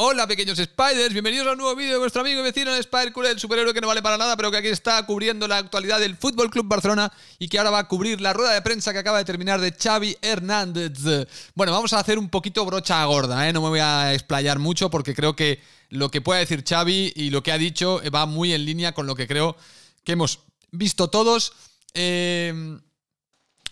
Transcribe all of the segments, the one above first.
Hola pequeños Spiders, bienvenidos a un nuevo vídeo de vuestro amigo y vecino Spider el superhéroe que no vale para nada, pero que aquí está cubriendo la actualidad del Fútbol Club Barcelona y que ahora va a cubrir la rueda de prensa que acaba de terminar de Xavi Hernández. Bueno, vamos a hacer un poquito brocha gorda, ¿eh? no me voy a explayar mucho porque creo que lo que pueda decir Xavi y lo que ha dicho va muy en línea con lo que creo que hemos visto todos. Eh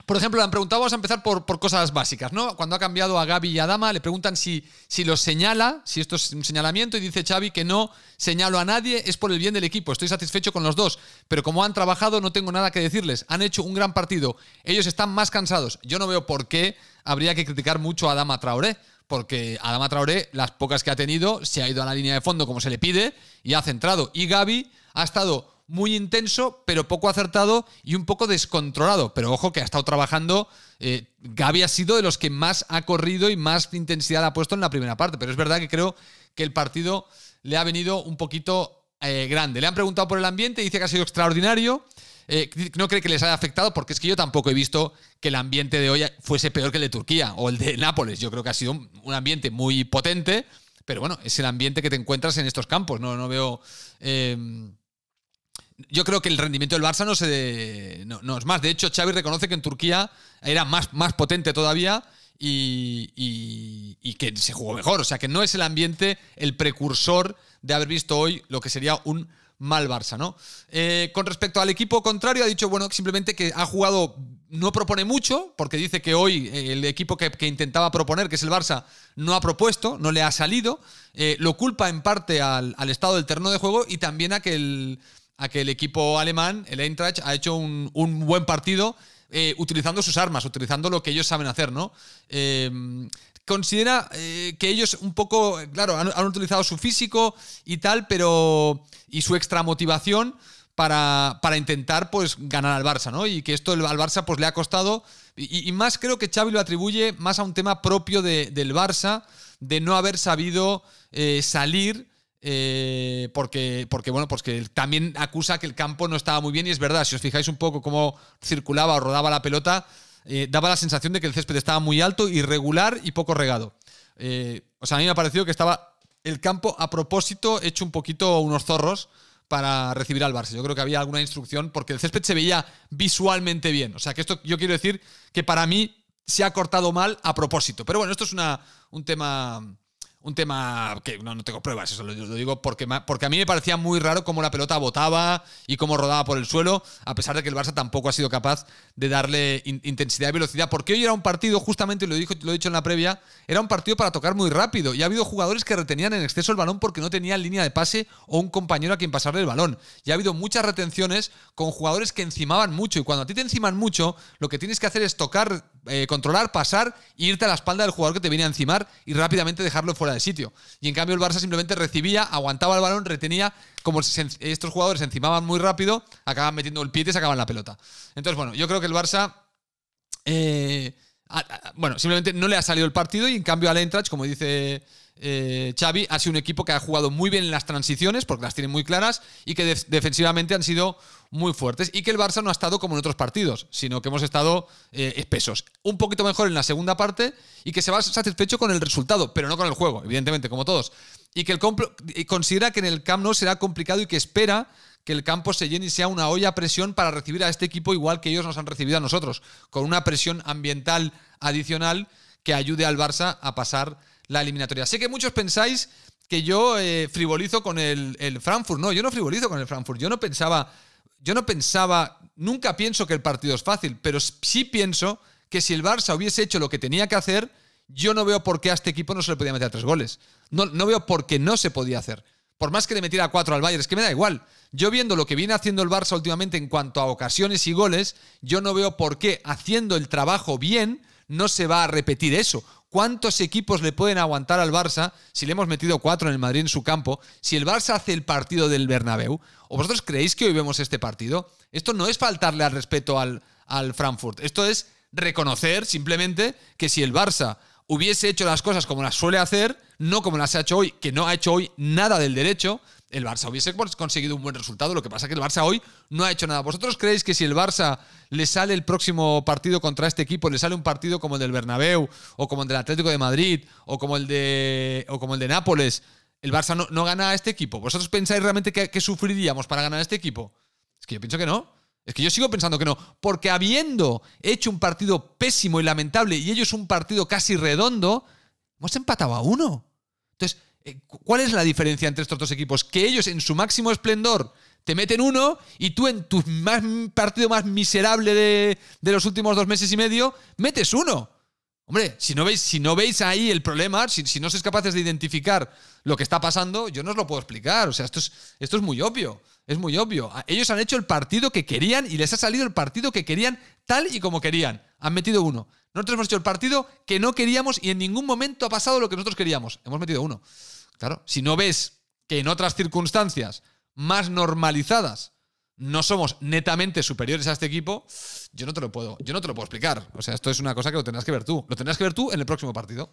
por ejemplo, le han preguntado, vamos a empezar por, por cosas básicas, ¿no? Cuando ha cambiado a Gaby y a Dama, le preguntan si, si los señala, si esto es un señalamiento, y dice Xavi que no señalo a nadie, es por el bien del equipo, estoy satisfecho con los dos, pero como han trabajado no tengo nada que decirles, han hecho un gran partido, ellos están más cansados, yo no veo por qué habría que criticar mucho a Dama Traoré porque Adama Traoré, las pocas que ha tenido, se ha ido a la línea de fondo como se le pide y ha centrado. Y Gaby ha estado muy intenso, pero poco acertado y un poco descontrolado. Pero ojo que ha estado trabajando. Eh, Gaby ha sido de los que más ha corrido y más intensidad ha puesto en la primera parte. Pero es verdad que creo que el partido le ha venido un poquito eh, grande. Le han preguntado por el ambiente, dice que ha sido extraordinario. Eh, no cree que les haya afectado, porque es que yo tampoco he visto que el ambiente de hoy fuese peor que el de Turquía o el de Nápoles. Yo creo que ha sido un, ambiente muy potente, pero bueno, es el ambiente que te encuentras en estos campos. No, no veo yo creo que el rendimiento del Barça no, se no, es más. De hecho, Xavi reconoce que en Turquía era más, más potente todavía y, y, que se jugó mejor. O sea, que no es el ambiente el precursor de haber visto hoy lo que sería un mal Barça, ¿no? Eh, con respecto al equipo contrario, ha dicho, bueno, simplemente que ha jugado, no propone mucho, porque dice que hoy el equipo que, intentaba proponer, que es el Barça, no ha propuesto, no le ha salido. Eh, lo culpa en parte al, al estado del terreno de juego y también a que el a que el equipo alemán, el Eintracht, ha hecho un, buen partido eh, utilizando sus armas, utilizando lo que ellos saben hacer, ¿no? Eh, considera eh, que ellos un poco, claro, han, utilizado su físico y tal, pero. y su extra motivación para, intentar pues ganar al Barça, ¿no? Y que esto al Barça pues le ha costado. Y, más creo que Xavi lo atribuye más a un tema propio del Barça, de no haber sabido salir eh, porque, porque, bueno, pues también acusa que el campo no estaba muy bien y es verdad, si os fijáis un poco cómo circulaba o rodaba la pelota, eh, daba la sensación de que el césped estaba muy alto, irregular y poco regado. Eh, o sea, a mí me ha parecido que estaba el campo a propósito hecho un poquito unos zorros para recibir al Barça. Yo creo que había alguna instrucción porque el césped se veía visualmente bien. O sea, que esto yo quiero decir que para mí se ha cortado mal a propósito. Pero bueno, esto es una, un tema un tema que no, no tengo pruebas, eso lo, digo porque, porque a mí me parecía muy raro cómo la pelota botaba y cómo rodaba por el suelo, a pesar de que el Barça tampoco ha sido capaz de darle intensidad y velocidad. Porque hoy era un partido, justamente lo, dijo, lo he dicho en la previa, era un partido para tocar muy rápido y ha habido jugadores que retenían en exceso el balón porque no tenían línea de pase o un compañero a quien pasarle el balón. Y ha habido muchas retenciones con jugadores que encimaban mucho y cuando a ti te enciman mucho, lo que tienes que hacer es tocar eh, controlar, pasar, e irte a la espalda del jugador que te viene a encimar y rápidamente dejarlo fuera de sitio. Y en cambio el Barça simplemente recibía, aguantaba el balón, retenía, como estos jugadores se encimaban muy rápido, acaban metiendo el pie y te sacaban la pelota. Entonces, bueno, yo creo que el Barça... Eh, bueno, simplemente no le ha salido el partido y en cambio al Eintracht, como dice eh, Xavi ha sido un equipo que ha jugado muy bien en las transiciones, porque las tiene muy claras, y que defensivamente han sido muy fuertes, y que el Barça no ha estado como en otros partidos, sino que hemos estado eh, espesos. Un poquito mejor en la segunda parte, y que se va satisfecho con el resultado, pero no con el juego, evidentemente, como todos. Y que el considera que en el Camp no será complicado y que espera que el campo se llene y sea una olla a presión para recibir a este equipo igual que ellos nos han recibido a nosotros, con una presión ambiental adicional que ayude al Barça a pasar la eliminatoria. Sé que muchos pensáis que yo eh, frivolizo con el, Frankfurt. No, yo no frivolizo con el Frankfurt. Yo no pensaba, yo no pensaba, nunca pienso que el partido es fácil, pero sí pienso que si el Barça hubiese hecho lo que tenía que hacer, yo no veo por qué a este equipo no se le podía meter tres goles. No, veo por qué no se podía hacer. Por más que le metiera cuatro al Bayern, es que me da igual. Yo viendo lo que viene haciendo el Barça últimamente en cuanto a ocasiones y goles, yo no veo por qué haciendo el trabajo bien no se va a repetir eso. ¿Cuántos equipos le pueden aguantar al Barça si le hemos metido cuatro en el Madrid en su campo? Si el Barça hace el partido del Bernabéu. ¿O vosotros creéis que hoy vemos este partido? Esto no es faltarle al respeto al, al Frankfurt. Esto es reconocer simplemente que si el Barça hubiese hecho las cosas como las suele hacer, no como las ha hecho hoy, que no ha hecho hoy nada del derecho, el Barça hubiese conseguido un buen resultado. Lo que pasa es que el Barça hoy no ha hecho nada. ¿Vosotros creéis que si el Barça le sale el próximo partido contra este equipo, le sale un partido como el del Bernabéu, o como el del Atlético de Madrid, o como el de, como el Nápoles, el Barça no, gana a este equipo? ¿Vosotros pensáis realmente que, sufriríamos para ganar a este equipo? Es que yo pienso que no. Es que yo sigo pensando que no, porque habiendo hecho un partido pésimo y lamentable y ellos un partido casi redondo, hemos empatado a uno. Eh, ¿Cuál es la diferencia entre estos dos equipos? Que ellos en su máximo esplendor te meten uno y tú en tu partido más miserable de, los últimos dos meses y medio metes uno. Hombre, si no veis, si no ahí el problema, si, no sois capaces de identificar lo que está pasando, yo no os lo puedo explicar. O sea, esto es, esto es muy obvio. Es muy obvio. Ellos han hecho el partido que querían y les ha salido el partido que querían tal y como querían. Han metido uno. Nosotros hemos hecho el partido que no queríamos y en ningún momento ha pasado lo que nosotros queríamos. Hemos metido uno. Claro, si no ves que en otras circunstancias más normalizadas no somos netamente superiores a este equipo, yo no te lo puedo, yo no te lo puedo explicar. O sea, esto es una cosa que lo tendrás que ver tú. Lo tendrás que ver tú en el próximo partido.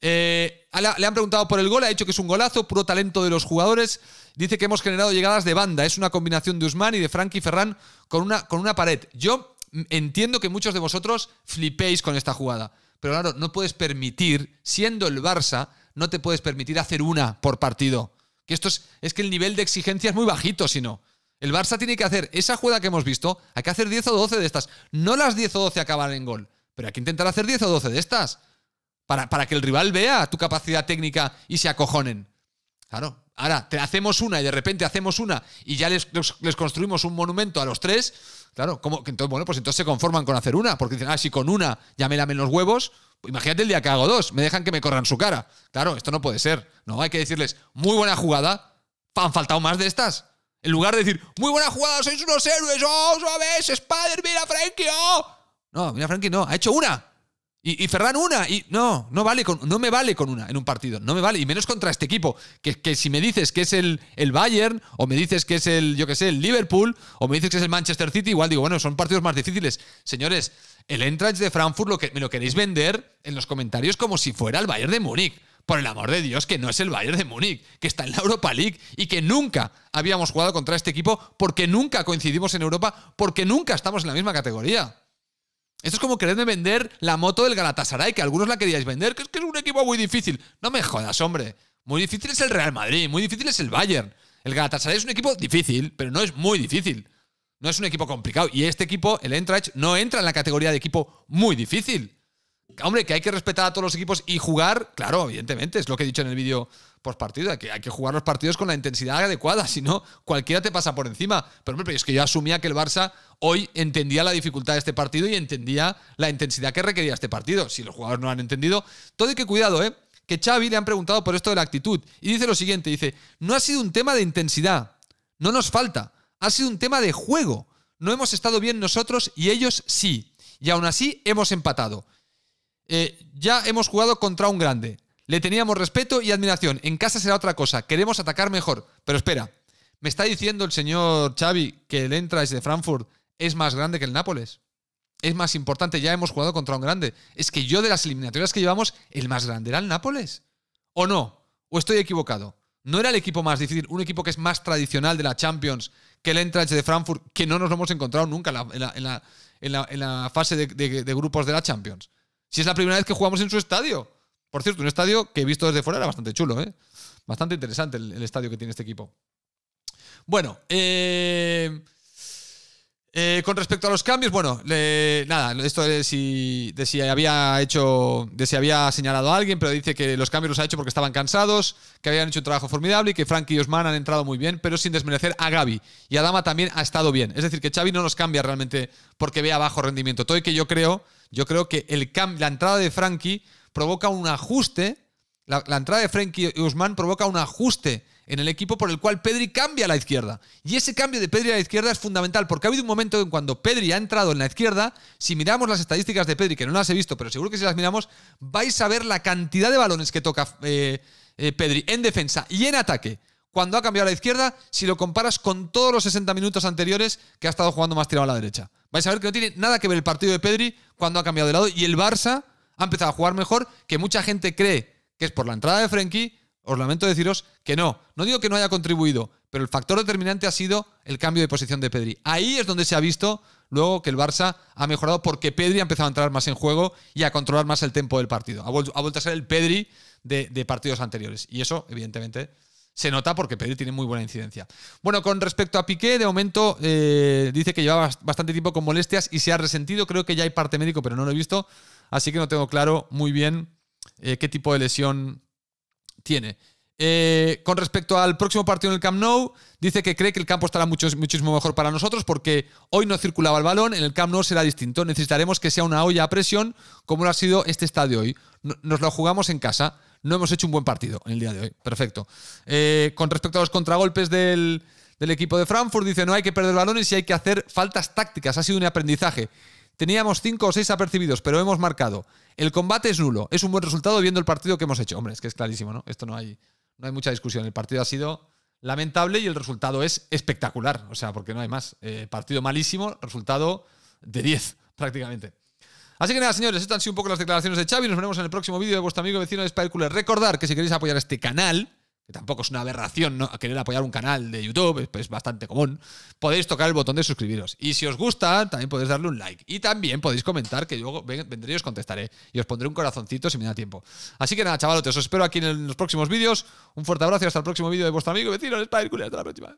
Eh, le han preguntado por el gol, ha dicho que es un golazo, puro talento de los jugadores. Dice que hemos generado llegadas de banda. Es una combinación de Usman y de Frankie Ferran con una, con una pared. Yo entiendo que muchos de vosotros flipéis con esta jugada. Pero claro, no puedes permitir, siendo el Barça, no te puedes permitir hacer una por partido. Que esto es, es que el nivel de exigencia es muy bajito, si no. El Barça tiene que hacer esa jugada que hemos visto, hay que hacer 10 o 12 de estas. No las 10 o 12 acaban en gol, pero hay que intentar hacer 10 o 12 de estas. Para, para que el rival vea tu capacidad técnica y se acojonen. Claro, ahora te hacemos una y de repente hacemos una y ya les, construimos un monumento a los tres. Claro, como entonces, bueno, pues entonces se conforman con hacer una, porque dicen, ah, si con una ya me lamen los huevos, Imagínate el día que hago dos, me dejan que me corran su cara. Claro, esto no puede ser. No, hay que decirles, muy buena jugada, han faltado más de estas. En lugar de decir, muy buena jugada, sois unos héroes, oh, ¿sabes? Spider, mira Frankie, oh". No, mira Frankie, no, ha hecho una. Y, Ferran una, y no, no, vale con, no me vale con una en un partido, no me vale, y menos contra este equipo, que, que si me dices que es el, el, Bayern, o me dices que es el, yo que sé, el Liverpool, o me dices que es el Manchester City, igual digo, bueno, son partidos más difíciles. Señores, el entrance de Frankfurt lo que, me lo queréis vender en los comentarios como si fuera el Bayern de Múnich. Por el amor de Dios, que no es el Bayern de Múnich, que está en la Europa League y que nunca habíamos jugado contra este equipo porque nunca coincidimos en Europa, porque nunca estamos en la misma categoría. Esto es como quererme vender la moto del Galatasaray, que algunos la queríais vender, que es que es un equipo muy difícil. No me jodas, hombre. Muy difícil es el Real Madrid, muy difícil es el Bayern. El Galatasaray es un equipo difícil, pero no es muy difícil. No es un equipo complicado. Y este equipo, el Entrage, no entra en la categoría de equipo muy difícil. Hombre, que hay que respetar a todos los equipos y jugar, claro, evidentemente, es lo que he dicho en el vídeo pospartido, partido, que hay que jugar los partidos con la intensidad adecuada, si no, cualquiera te pasa por encima. Pero, hombre, es que yo asumía que el Barça hoy entendía la dificultad de este partido y entendía la intensidad que requería este partido. Si los jugadores no han entendido, todo y que cuidado, ¿eh? Que Xavi le han preguntado por esto de la actitud y dice lo siguiente, dice, no ha sido un tema de intensidad, no nos falta, ha sido un tema de juego. No hemos estado bien nosotros y ellos sí. Y aún así hemos empatado. Eh, ya hemos jugado contra un grande. Le teníamos respeto y admiración. En casa será otra cosa. Queremos atacar mejor. Pero espera, ¿me está diciendo el señor Xavi que el Entras de Frankfurt es más grande que el Nápoles? Es más importante, ya hemos jugado contra un grande. Es que yo de las eliminatorias que llevamos, el más grande era el Nápoles. ¿O no? ¿O estoy equivocado? ¿No era el equipo más difícil, un equipo que es más tradicional de la Champions que el entrance de Frankfurt, que no nos lo hemos encontrado nunca en la, fase de grupos de la Champions? Si es la primera vez que jugamos en su estadio. Por cierto, un estadio que he visto desde fuera era bastante chulo, ¿eh? Bastante interesante el, estadio que tiene este equipo. Bueno, eh, eh, con respecto a los cambios, bueno, nada, esto de si, de si había hecho, de si había señalado a alguien, pero dice que los cambios los ha hecho porque estaban cansados, que habían hecho un trabajo formidable y que Frankie y Osman han entrado muy bien, pero sin desmerecer a Gaby. Y a Adama también ha estado bien. Es decir, que Xavi no nos cambia realmente porque vea bajo rendimiento. Todo y que yo creo, yo creo que el la entrada de Frankie provoca un ajuste, la, la entrada de Frankie y Usman provoca un ajuste en el equipo por el cual Pedri cambia a la izquierda. Y ese cambio de Pedri a la izquierda es fundamental porque ha habido un momento en cuando Pedri ha entrado en la izquierda, si miramos las estadísticas de Pedri, que no las he visto, pero seguro que si las miramos, vais a ver la cantidad de balones que toca eh, eh, Pedri en defensa y en ataque. Cuando ha cambiado a la izquierda, si lo comparas con todos los 60 minutos anteriores que ha estado jugando más tirado a la derecha. Vais a ver que no tiene nada que ver el partido de Pedri cuando ha cambiado de lado y el Barça ha empezado a jugar mejor, que mucha gente cree que es por la entrada de Frenkie, os lamento deciros que no. No digo que no haya contribuido, pero el factor determinante ha sido el cambio de posición de Pedri. Ahí es donde se ha visto luego que el Barça ha mejorado porque Pedri ha empezado a entrar más en juego y a controlar más el tempo del partido. Ha, vuelto, a ser el Pedri de, partidos anteriores. Y eso, evidentemente, se nota porque Pedri tiene muy buena incidencia. Bueno, con respecto a Piqué, de momento eh, dice que llevaba bastante tiempo con molestias y se ha resentido. Creo que ya hay parte médico, pero no lo he visto. Así que no tengo claro muy bien eh, qué tipo de lesión tiene. Eh, con respecto al próximo partido en el Camp Nou, dice que cree que el campo estará mucho, muchísimo mejor para nosotros porque hoy no circulaba el balón, en el Camp Nou será distinto. Necesitaremos que sea una olla a presión como lo ha sido este estadio hoy. Nos lo jugamos en casa. No hemos hecho un buen partido en el día de hoy. Perfecto. Eh, con respecto a los contragolpes del, del equipo de Frankfurt, dice no hay que perder balones y hay que hacer faltas tácticas. Ha sido un aprendizaje. Teníamos 5 o 6 apercibidos, pero hemos marcado. El combate es nulo. Es un buen resultado viendo el partido que hemos hecho. Hombre, es que es clarísimo, ¿no? Esto no hay, no hay mucha discusión. El partido ha sido lamentable y el resultado es espectacular. O sea, porque no hay más. Eh, partido malísimo, resultado de 10 prácticamente. Así que nada, señores, estas han sido un poco las declaraciones de Xavi. Nos vemos en el próximo vídeo de vuestro amigo vecino de Spider Recordar que si queréis apoyar este canal, tampoco es una aberración ¿no? querer apoyar un canal de YouTube, es bastante común, podéis tocar el botón de suscribiros. Y si os gusta, también podéis darle un like. Y también podéis comentar, que yo vendré y os contestaré. Y os pondré un corazoncito si me da tiempo. Así que nada, chavalotes, os espero aquí en, los próximos vídeos. Un fuerte abrazo y hasta el próximo vídeo de vuestro amigo y vecino, Hasta la próxima.